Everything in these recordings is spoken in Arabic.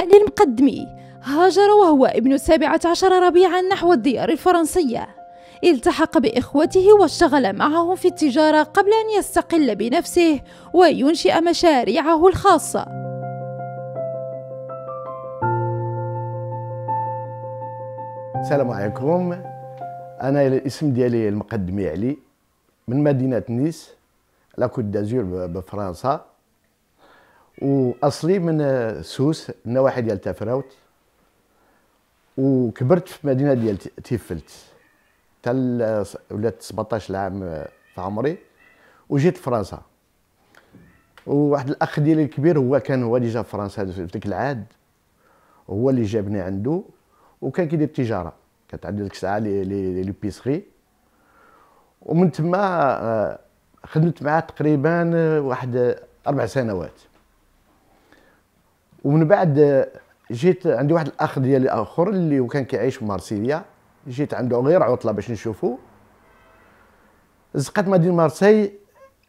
علي للمقدمي هاجر وهو ابن السابعة عشر ربيعا نحو الديار الفرنسية التحق بإخوته واشتغل معهم في التجارة قبل أن يستقل بنفسه وينشئ مشاريعه الخاصة السلام عليكم أنا الاسم ديالي المقدمي علي من مدينة نيس لا كوت دازور بفرنسا واصلي من سوس النواحي ديال تافراوت وكبرت في مدينه ديال تيفلت حتى ولات 17 عام في عمري وجيت فرنسا وواحد الاخ ديالي الكبير هو كان هو اللي جا فرنسا في ديك العاد هو اللي جابني عنده وكان كيدير التجاره كانت عنده ديك الساعه لي لي لي بيسري ومن تما آه، خدمت معاه تقريبا واحد اربع سنوات ومن بعد جيت عندي واحد الاخ ديالي اخر اللي كان كيعيش في مارسيليا جيت عنده غير عطله باش نشوفو زقت مدينه مارسي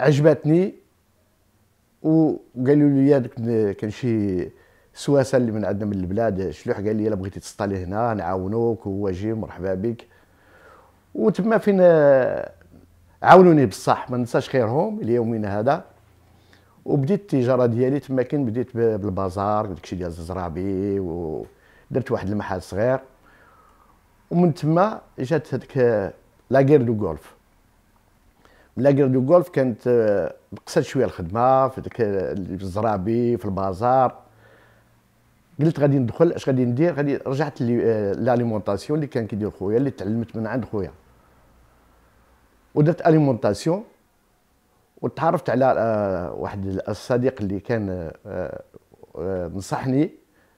عجبتني وقالوا لي هذاك كان شي سواسه اللي من عندنا من البلاد شلوح قال لي الا بغيتي تسطالي هنا نعاونوك هو جي مرحبا بك وتما فين عاونوني بصح ما ننساش خيرهم ليومنا هذا وبديت التجاره ديالي تما كان بديت بالبازار داكشي ديال الزرابي ودرت واحد المحل صغير ومن تما جات هذيك لاغير دو غولف لاغير دو غولف كانت نقصت آه، شويه الخدمه في ديك الزرابي في البازار قلت غادي ندخل اش غادي ندير غادي رجعت آه، لاليمونطاسيون اللي كان كيدير خويا اللي تعلمت من عند خويا ودرت اليمونطاسيون وتعرفت على آه، واحد الصديق اللي كان آه، آه، نصحني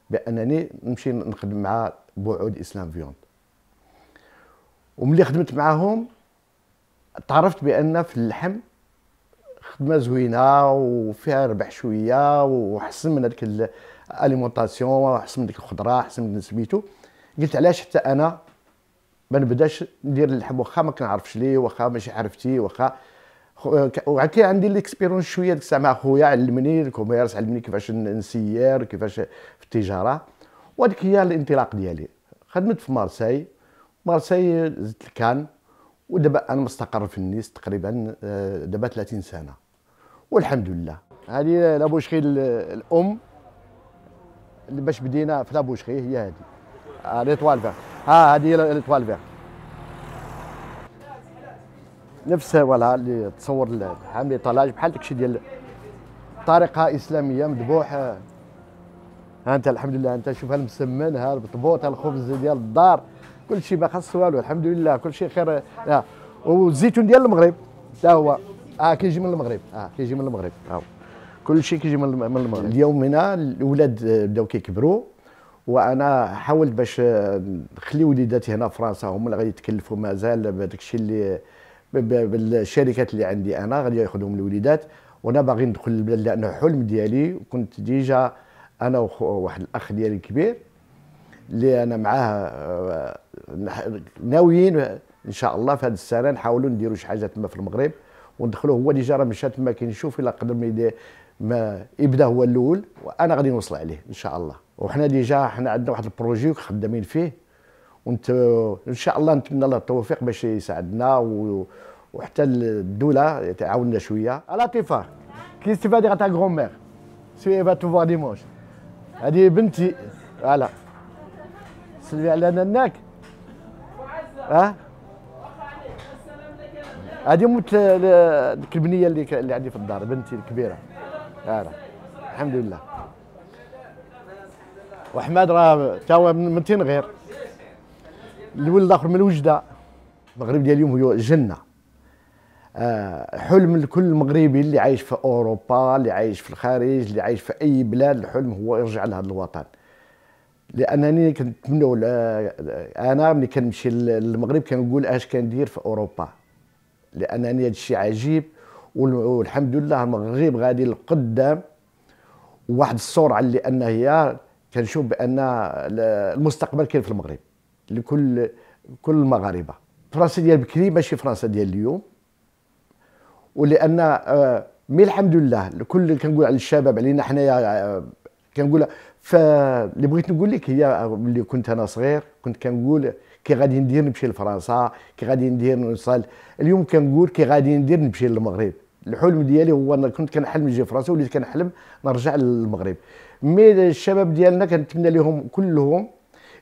بانني نمشي نخدم مع بوعود اسلام فيوند وملي خدمت معاهم تعرفت بان في اللحم خدمه زوينه وفيها ربح شويه وحسن من هذيك الاليمونطاسيون وحسن من ديك الخضره حسن من سميتو قلت علاش حتى انا ما نبداش ندير اللحم واخا ما كنعرفش ليه واخا ماشي عرفتي واخا وعاد آه، عندي ليكسبيرونس شويه ديك الساعه مع خويا علمني الكوميرس علمني كيفاش نسير كيفاش في التجاره وهذيك هي الانطلاق ديالي خدمت في مارساي مارساي زدت لكان ودابا انا مستقر في النيس تقريبا آه، دابا 30 سنه والحمد لله هذه لابوشخي الام اللي باش بدينا في لابوشخي هي هذه آه، ليطوال فيغ ها هذه ليطوال فيغ نفسها ولا اللي تصور حاملي طلاج بحال داكشي ديال طريقه اسلاميه مذبوحه انت الحمد لله انت شوف المسمن ها البطبوط الخبز ديال الدار كل شيء ما خاص والو الحمد لله كل شيء خير آه. والزيتون ديال المغرب حتى هو اه كيجي من المغرب اه كيجي من المغرب آه. كل شيء كيجي من المغرب اليوم هنا الاولاد بداو كيكبروا وانا حاولت باش نخلي وليداتي هنا في فرنسا هما اللي غادي يتكلفوا مازال بهذاك الشيء اللي بالشركات اللي عندي انا غادي ياخذهم الوليدات وانا باغي ندخل البلاد لانه حلم ديالي وكنت ديجا انا وواحد الاخ ديالي الكبير اللي انا معاه آه، ناويين ان شاء الله في هذه السنه نحاولوا نديروا شي حاجه تما في المغرب وندخلوا هو ديجا راه مشى تما كنشوف الا قدر ما ما يبدا هو الاول وانا غادي نوصل عليه ان شاء الله وحنا ديجا حنا عندنا واحد البروجي خدامين فيه وانت ان شاء الله نتمنى الله التوفيق باش يساعدنا و... وحتى الدوله تعاوننا شويه على لطيفه كي ستيفا ديغ تا سي فا تو ديمونش هذه بنتي فوالا سلمي على ناناك ها هذه موت ديك البنيه اللي اللي عندي في الدار بنتي الكبيره فوالا الحمد لله وحماد راه تا هو من تين غير الولد الاخر من وجده المغرب ديال اليوم هو جنه آه، حلم لكل مغربي اللي عايش في اوروبا اللي عايش في الخارج اللي عايش في اي بلاد الحلم هو يرجع لهذا الوطن لانني كنتمنى انا ملي كنمشي للمغرب كنقول اش كندير في اوروبا لانني هذا الشيء عجيب والحمد لله المغرب غادي لقدام واحد السرعه اللي ان هي كنشوف بان المستقبل كاين في المغرب لكل كل المغاربه فرنسا ديال بكري ماشي فرنسا ديال اليوم ولان آه، مي الحمد لله الكل كنقول على الشباب علينا حنايا آه، كنقول فاللي بغيت نقول لك هي ملي آه، كنت انا صغير كنت كنقول كي غادي ندير نمشي لفرنسا كي غادي ندير نوصل اليوم كنقول كي غادي ندير نمشي للمغرب الحلم ديالي هو انا كنت كنحلم نجي فرنسا وليت كنحلم نرجع للمغرب مي الشباب ديالنا كنتمنى لهم كلهم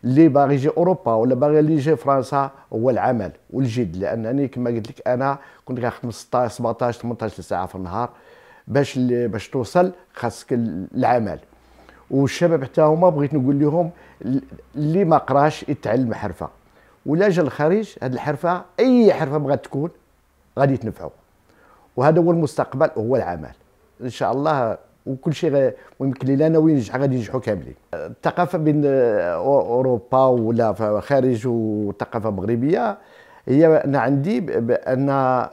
اللي باغي يجي اوروبا ولا باغي اللي يجي فرنسا هو العمل والجد لانني كما قلت لك انا كنت كنخدم 16 17 18 ساعه في النهار باش باش توصل خاصك العمل والشباب حتى هما بغيت نقول لهم اللي ما قراش يتعلم حرفه ولا جا الخارج هذه الحرفه اي حرفه بغات تكون غادي تنفعو وهذا هو المستقبل هو العمل ان شاء الله وكل شيء ويمكن لي انا وين نجح غادي ينجحوا كاملين الثقافه بين آه، اوروبا ولا خارج والثقافه المغربيه هي انا عندي بان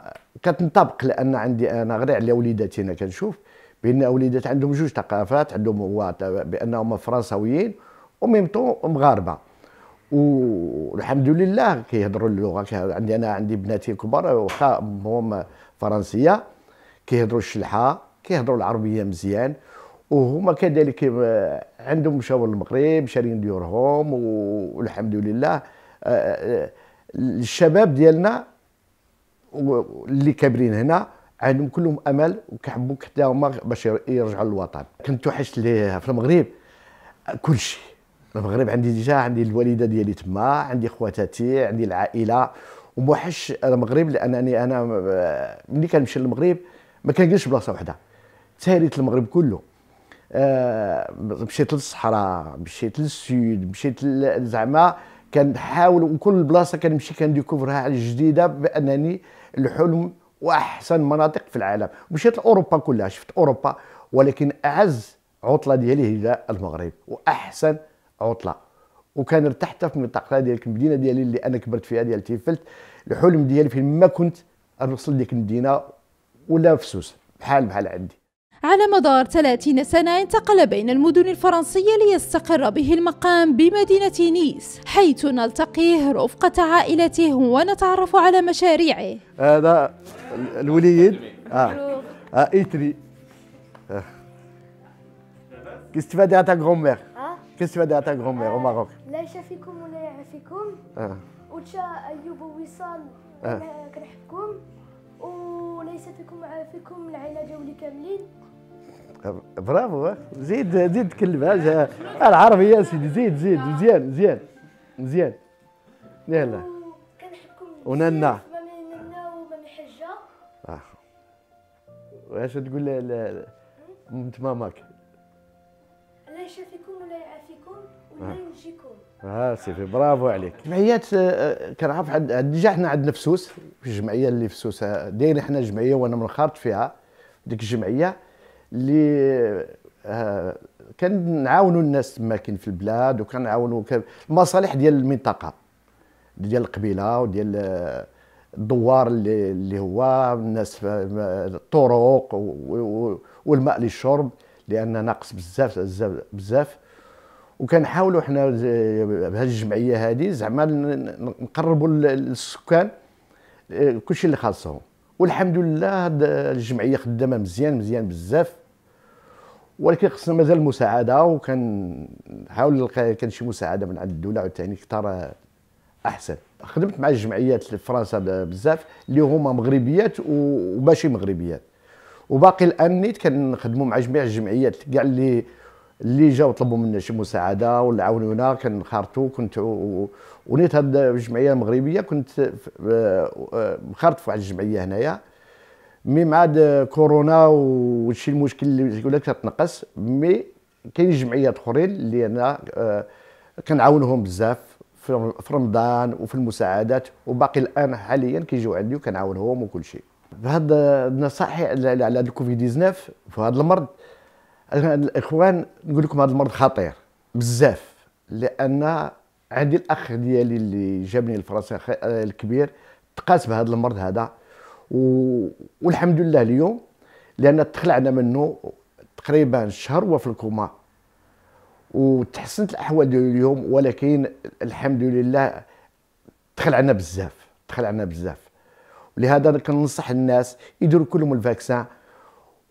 كتنطبق لان عندي انا غير على وليداتي انا كنشوف بان وليدات عندهم جوج ثقافات عندهم هو بانهم فرنساويين وميم طون مغاربه والحمد لله كيهضروا اللغه عندي انا عندي بناتي كبار واخا هما فرنسيه كيهضروا الشلحه كيهضروا العربيه مزيان وهما كذلك آه، عندهم مشاو للمغرب شارين ديورهم والحمد لله آه، آه، الشباب ديالنا اللي كابرين هنا عندهم كلهم امل وكيحبوا حتى هما باش يرجعوا للوطن كنت وحشت ليه في المغرب كل شيء المغرب عندي ديجا عندي الوالده ديالي تما عندي خواتاتي عندي العائله وموحش المغرب لانني انا ملي كنمشي للمغرب ما كنجلسش بلاصه وحده تاريخ المغرب كله آه مشيت للصحراء مشيت للسود مشيت زعما كنحاول وكل بلاصه كنمشي كنديكوفرها على الجديده بانني الحلم واحسن مناطق في العالم مشيت لاوروبا كلها شفت اوروبا ولكن اعز عطله ديالي هي المغرب واحسن عطله وكان ارتحت في المنطقه ديالك المدينه ديالي اللي انا كبرت فيها ديال تيفلت الحلم ديالي فين ما كنت نوصل ديك المدينه ولا فسوس بحال بحال عندي على مدار 30 سنة انتقل بين المدن الفرنسية ليستقر به المقام بمدينة نيس حيث نلتقيه رفقة عائلته ونتعرف على مشاريعه هذا الوليد اه اه ايتري كيف تفادي عطا تا غرومير؟ كيف عطا على تا غرومير او ماروك؟ لا يشافيكم ولا يعافيكم اه وتشا ايوب ووصال آه. كنحبكم وليس فيكم عافيكم العائله جولي كاملين برافو زيد زيد تكلم اه، العربيه يا سيدي زيد زيد مزيان مزيان مزيان يلا ونانا آه. واش تقول بنت ماماك الله يشافيكم ولا يعافيكم ولا آه. ينجيكم اه سيدي برافو عليك جمعيات كنعرف ديجا حنا عندنا فسوس الجمعيه اللي فسوس دايرين حنا جمعيه وانا منخرط فيها ديك الجمعيه اللي آه، كنعاونوا الناس كاين في البلاد وكنعاونوا المصالح ديال المنطقه ديال القبيله وديال آه، الدوار اللي, اللي هو الناس الطرق والماء للشرب لان ناقص بزاف بزاف بزاف وكنحاولوا حنا آه، بهذه الجمعيه هذه زعما نقربوا للسكان كلشي اللي خاصهم والحمد لله هذه الجمعيه خدامه مزيان مزيان بزاف ولكن خصنا مازال مساعده وكنحاول نلقى كان شي مساعده من عند الدوله عاوتاني كثر احسن خدمت مع الجمعيات في فرنسا بزاف اللي هما مغربيات وماشي مغربيات وباقي الان نيت كنخدموا مع جميع الجمعيات كاع اللي اللي جاوا طلبوا منا شي مساعده ولا عاونونا كنخرطوا كنت ونيت هاد الجمعيه المغربيه كنت مخرط في واحد الجمعيه هنايا مي مع كورونا وشي المشكل اللي يقول لك تتنقص مي كاين جمعيات اخرين اللي انا آه كنعاونهم بزاف في رمضان وفي المساعدات وباقي الان حاليا كيجيو عندي وكنعاونهم وكل شيء بهذا النصائح على هذا الكوفيد 19 هذا المرض الاخوان نقول لكم هذا المرض خطير بزاف لان عندي الاخ ديالي اللي جابني الفرنسا آه، الكبير تقاس بهذا المرض هذا و... والحمد لله اليوم لان تخلعنا منه تقريبا شهر وفي الكوما وتحسنت الاحوال ديالو اليوم ولكن الحمد لله تخلعنا بزاف تخلعنا بزاف ولهذا انا كننصح الناس يديروا كلهم الفاكسان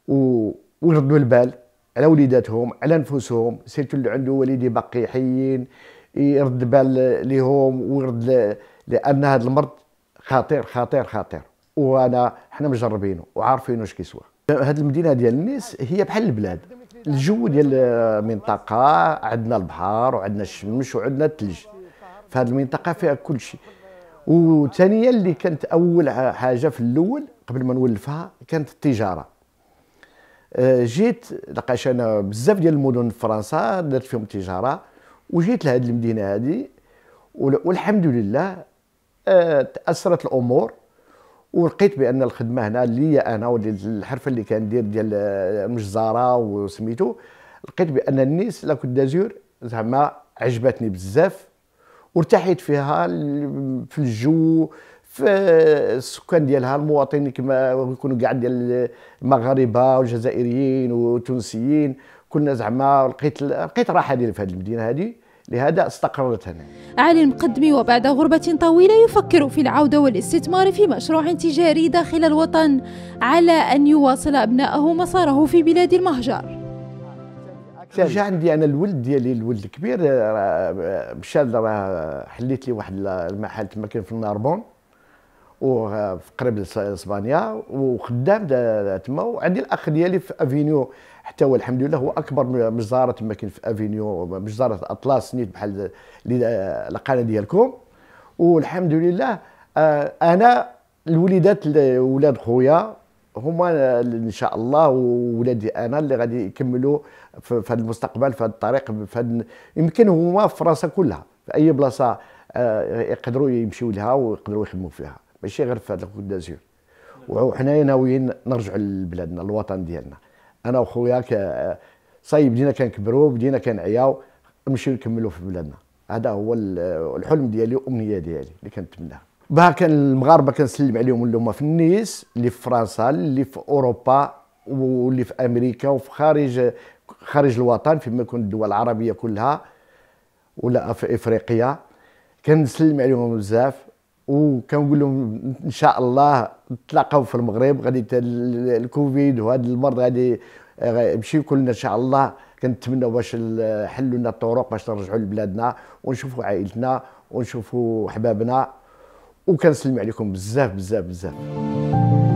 و... ويردوا البال على وليداتهم على نفوسهم سيرتو اللي عنده والدي باقي حيين يرد بال ليهم ويرد ل... لان هذا المرض خطير خطير خطير وانا حنا مجربينه وعارفين واش كيسوى هذه المدينه ديال النيس هي بحال البلاد الجو ديال المنطقه عندنا البحر وعندنا الشمس وعندنا الثلج فهاد المنطقه فيها كل شيء وثانيا اللي كانت اول حاجه في الاول قبل ما نولفها كانت التجاره آه، جيت لقاش انا بزاف ديال المدن في فرنسا درت فيهم التجاره وجيت لهاد المدينه هذه والحمد لله آه، تاثرت الامور ولقيت بان الخدمه هنا ليا انا والحرفه اللي كندير ديال مجزره وسميتو لقيت بان النيس لا كوت دازور زعما عجبتني بزاف وارتحيت فيها في الجو في السكان ديالها المواطنين كما يكونوا كاع ديال المغاربه والجزائريين والتونسيين كنا زعما لقيت لقيت راحه ديال في هذه المدينه هذه لهذا استقررت هنا علي المقدمي وبعد غربة طويلة يفكر في العودة والاستثمار في مشروع تجاري داخل الوطن على أن يواصل أبنائه مساره في بلاد المهجر جا عندي انا الولد ديالي الولد الكبير مشى راه حليت لي واحد المحل تما كان في الناربون وقريب لاسبانيا وخدام تما وعندي الاخ ديالي في افينيو حتى هو الحمد لله هو اكبر مجزره تما كاين في افينيو مجزره اطلس نيت بحال القناه ديالكم والحمد لله آه، انا الوليدات ولاد خويا هما ان شاء الله وولادي انا اللي غادي يكملوا في هذا المستقبل في هذا الطريق في هاد يمكن هما في فرنسا كلها في اي بلاصه آه، يقدروا يمشيو لها ويقدروا يخدموا فيها ماشي غير في هذا الكوت وحنايا ناويين نرجعوا لبلادنا الوطن ديالنا انا وخويا آه، صايب بدينا كنكبروا بدينا كنعياو نمشيو نكملوا في بلادنا هذا هو الحلم ديالي والامنيه ديالي اللي كنتمناها بها كان المغاربه كنسلم عليهم اللي هما في النيس اللي في فرنسا اللي في اوروبا واللي في امريكا وفي خارج خارج الوطن فيما يكون الدول العربيه كلها ولا في افريقيا كنسلم عليهم بزاف وكنقول لهم ان شاء الله نتلاقاو في المغرب غادي الكوفيد وهذا المرض غادي آه، يمشي كلنا ان شاء الله كنتمنوا باش حلوا لنا الطرق باش نرجعوا لبلادنا ونشوفوا عائلتنا ونشوفوا احبابنا وكنسلم عليكم بزاف بزاف بزاف